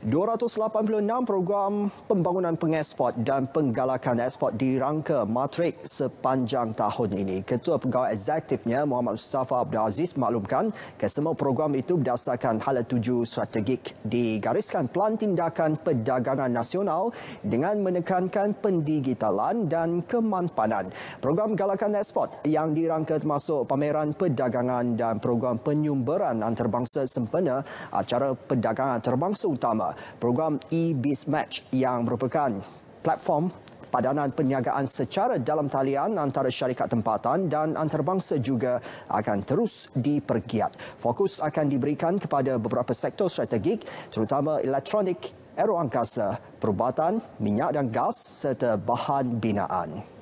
286 program pembangunan pengesport dan penggalakan esport dirangka matrik sepanjang tahun ini. Ketua Pegawai Eksekutifnya Muhammad Mustafa Abdul Aziz maklumkan kesemua program itu berdasarkan hala tuju strategik digariskan pelan tindakan perdagangan nasional dengan menekankan pendigitalan dan kemanpanan. Program galakan esport yang dirangka termasuk pameran perdagangan dan program penyumberan antarabangsa sempena acara perdagangan antarabangsa utama program e Biz Match yang merupakan platform padanan perniagaan secara dalam talian antara syarikat tempatan dan antarabangsa juga akan terus dipergiat. Fokus akan diberikan kepada beberapa sektor strategik terutama elektronik, aeroangkasa, perubatan, minyak dan gas serta bahan binaan.